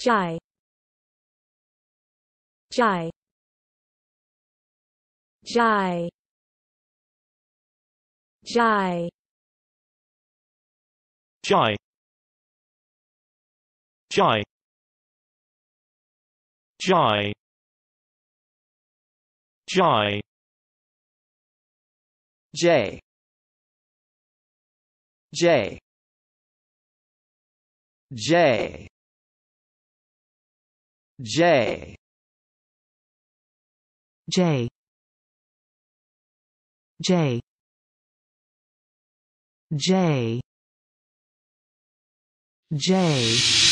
Jai Jai Jai Jai Jai Jai Jai Jai J J J J J J J J